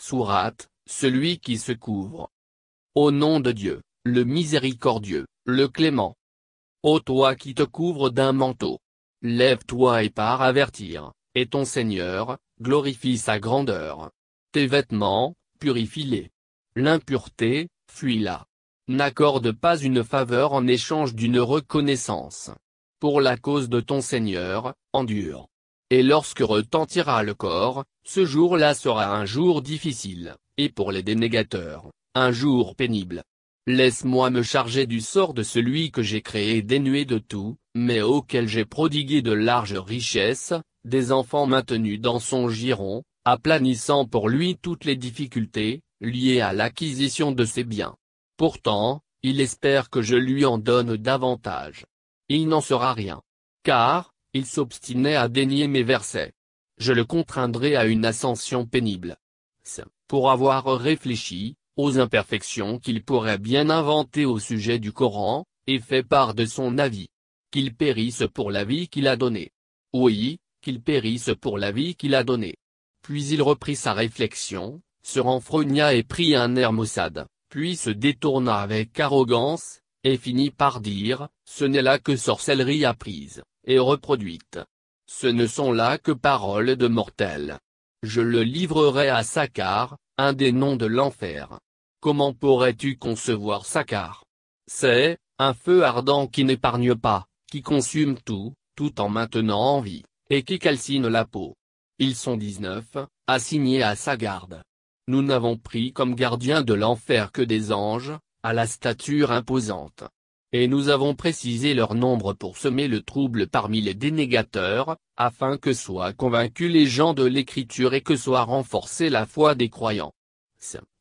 Sourate, celui qui se couvre. Au nom de Dieu, le miséricordieux, le clément. Ô toi qui te couvres d'un manteau. Lève-toi et pars avertir, et ton Seigneur, glorifie sa grandeur. Tes vêtements, purifie-les. L'impureté, fuis-la. N'accorde pas une faveur en échange d'une reconnaissance. Pour la cause de ton Seigneur, endure. Et lorsque retentira le corps, ce jour-là sera un jour difficile, et pour les dénégateurs, un jour pénible. Laisse-moi me charger du sort de celui que j'ai créé dénué de tout, mais auquel j'ai prodigué de larges richesses, des enfants maintenus dans son giron, aplanissant pour lui toutes les difficultés, liées à l'acquisition de ses biens. Pourtant, il espère que je lui en donne davantage. Il n'en sera rien. Car, il s'obstinait à dénier mes versets. Je le contraindrai à une ascension pénible. pour avoir réfléchi, aux imperfections qu'il pourrait bien inventer au sujet du Coran, et fait part de son avis. Qu'il périsse pour la vie qu'il a donnée. Oui, qu'il périsse pour la vie qu'il a donnée. Puis il reprit sa réflexion, se renfrogna et prit un air maussade, puis se détourna avec arrogance, et finit par dire, ce n'est là que sorcellerie apprise et reproduite. Ce ne sont là que paroles de mortels. Je le livrerai à Sakkar, un des noms de l'enfer. Comment pourrais-tu concevoir Sakkar C'est, un feu ardent qui n'épargne pas, qui consume tout, tout en maintenant en vie, et qui calcine la peau. Ils sont 19, assignés à sa garde. Nous n'avons pris comme gardiens de l'enfer que des anges, à la stature imposante et nous avons précisé leur nombre pour semer le trouble parmi les dénégateurs, afin que soient convaincus les gens de l'Écriture et que soit renforcée la foi des croyants.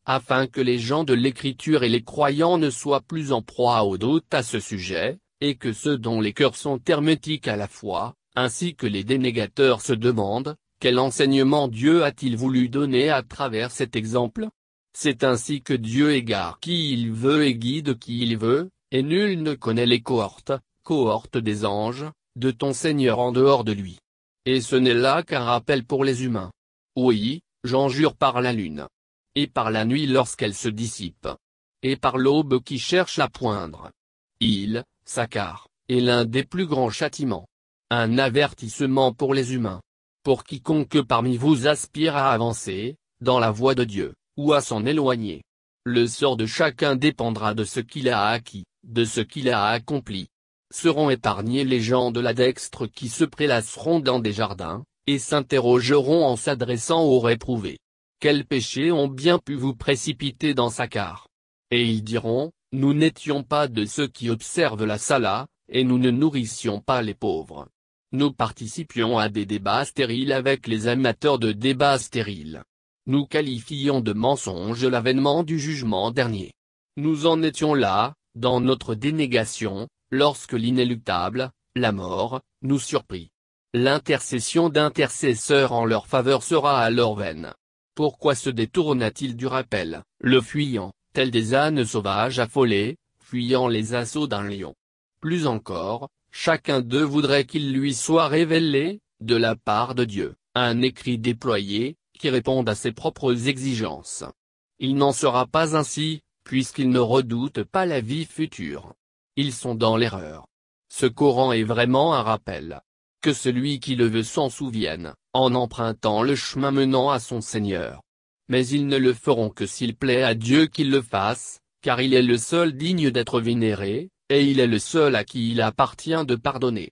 Afin que les gens de l'Écriture et les croyants ne soient plus en proie aux doutes à ce sujet, et que ceux dont les cœurs sont hermétiques à la foi, ainsi que les dénégateurs se demandent, quel enseignement Dieu a-t-il voulu donner à travers cet exemple C'est ainsi que Dieu égare qui il veut et guide qui il veut, et nul ne connaît les cohortes, cohortes des anges, de ton Seigneur en dehors de lui. Et ce n'est là qu'un rappel pour les humains. Oui, j'en jure par la lune. Et par la nuit lorsqu'elle se dissipe. Et par l'aube qui cherche à poindre. Il, Sakar, est l'un des plus grands châtiments. Un avertissement pour les humains. Pour quiconque parmi vous aspire à avancer, dans la voie de Dieu, ou à s'en éloigner. Le sort de chacun dépendra de ce qu'il a acquis de ce qu'il a accompli. Seront épargnés les gens de la dextre qui se prélasseront dans des jardins, et s'interrogeront en s'adressant aux réprouvés. Quels péchés ont bien pu vous précipiter dans sa car Et ils diront, nous n'étions pas de ceux qui observent la sala, et nous ne nourrissions pas les pauvres. Nous participions à des débats stériles avec les amateurs de débats stériles. Nous qualifions de mensonge l'avènement du jugement dernier. Nous en étions là, dans notre dénégation, lorsque l'inéluctable, la mort, nous surprit. L'intercession d'intercesseurs en leur faveur sera leur veine. Pourquoi se détourna-t-il du rappel, le fuyant, tel des ânes sauvages affolés, fuyant les assauts d'un lion Plus encore, chacun d'eux voudrait qu'il lui soit révélé, de la part de Dieu, un écrit déployé, qui réponde à ses propres exigences. Il n'en sera pas ainsi, puisqu'ils ne redoutent pas la vie future. Ils sont dans l'erreur. Ce Coran est vraiment un rappel. Que celui qui le veut s'en souvienne, en empruntant le chemin menant à son Seigneur. Mais ils ne le feront que s'il plaît à Dieu qu'il le fasse, car il est le seul digne d'être vénéré, et il est le seul à qui il appartient de pardonner.